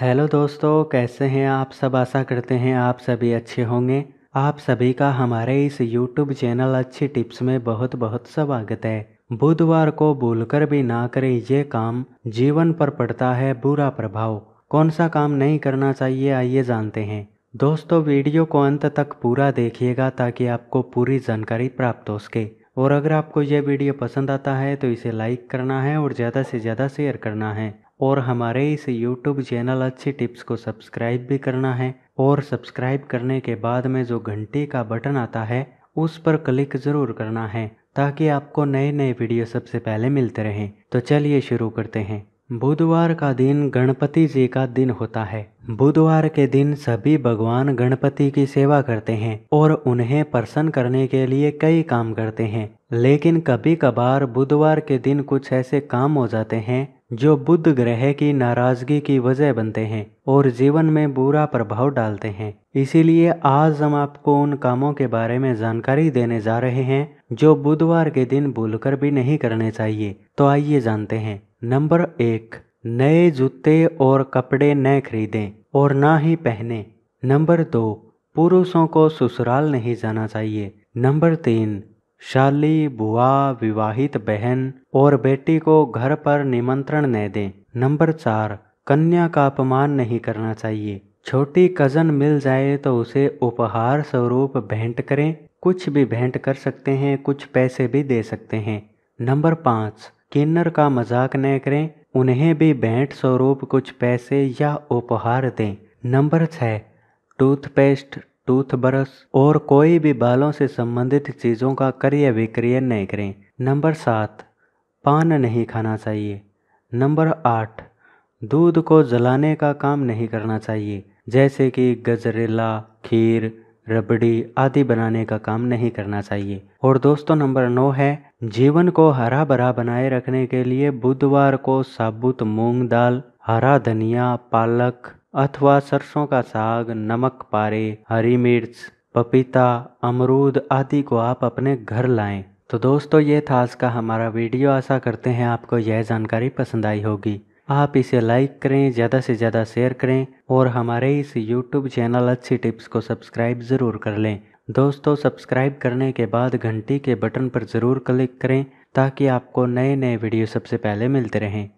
hello दोस्तों कैसे हैं आप सब आशा करते हैं आप सभी अच्छे होंगे आप सभी का हमारे इस यूट्यूब चैनल अच्छी टिप्स में बहुत बहुत स्वागत है बुधवार को भूलकर भी ना करें ये काम जीवन पर पड़ता है बुरा प्रभाव कौन सा काम नहीं करना चाहिए आइए जानते हैं दोस्तों वीडियो को अंत तक पूरा देखिएगा ताकि आपको पूरी जानकारी प्राप्त हो सके और अगर आपको यह वीडियो पसंद आता है तो इसे लाइक करना है और ज़्यादा से ज़्यादा शेयर करना है और हमारे इस यूट्यूब चैनल अच्छी टिप्स को सब्सक्राइब भी करना है और सब्सक्राइब करने के बाद में जो घंटे का बटन आता है उस पर क्लिक ज़रूर करना है ताकि आपको नए नए वीडियो सबसे पहले मिलते रहें तो चलिए शुरू करते हैं बुधवार का दिन गणपति जी का दिन होता है बुधवार के दिन सभी भगवान गणपति की सेवा करते हैं और उन्हें प्रसन्न करने के लिए कई काम करते हैं लेकिन कभी कभार बुधवार के दिन कुछ ऐसे काम हो जाते हैं जो बुध ग्रह की नाराजगी की वजह बनते हैं और जीवन में बुरा प्रभाव डालते हैं इसीलिए आज हम आपको उन कामों के बारे में जानकारी देने जा रहे हैं जो बुधवार के दिन भूलकर भी नहीं करने चाहिए तो आइए जानते हैं नंबर एक नए जूते और कपड़े न खरीदें और ना ही पहने नंबर दो पुरुषों को ससुराल नहीं जाना चाहिए नंबर तीन शाली बुआ विवाहित बहन और बेटी को घर पर निमंत्रण न दें नंबर चार कन्या का अपमान नहीं करना चाहिए छोटी कजन मिल जाए तो उसे उपहार स्वरूप भेंट करें कुछ भी भेंट कर सकते हैं कुछ पैसे भी दे सकते हैं नंबर पाँच किन्नर का मजाक न करें उन्हें भी भेंट स्वरूप कुछ पैसे या उपहार दें नंबर छः टूथपेस्ट टूथब्रश और कोई भी बालों से संबंधित चीज़ों का क्रय विक्रय नहीं करें नंबर सात पान नहीं खाना चाहिए नंबर आठ दूध को जलाने का काम नहीं करना चाहिए जैसे कि गजरेला खीर रबड़ी आदि बनाने का काम नहीं करना चाहिए और दोस्तों नंबर नौ है जीवन को हरा भरा बनाए रखने के लिए बुधवार को साबुत मूंग दाल हरा धनिया पालक अथवा सरसों का साग नमक पारे हरी मिर्च पपीता अमरूद आदि को आप अपने घर लाएं तो दोस्तों ये था आज का हमारा वीडियो आशा करते हैं आपको यह जानकारी पसंद आई होगी आप इसे लाइक करें ज़्यादा से ज़्यादा शेयर करें और हमारे इस यूट्यूब चैनल अच्छी टिप्स को सब्सक्राइब ज़रूर कर लें दोस्तों सब्सक्राइब करने के बाद घंटी के बटन पर ज़रूर क्लिक करें ताकि आपको नए नए वीडियो सबसे पहले मिलते रहें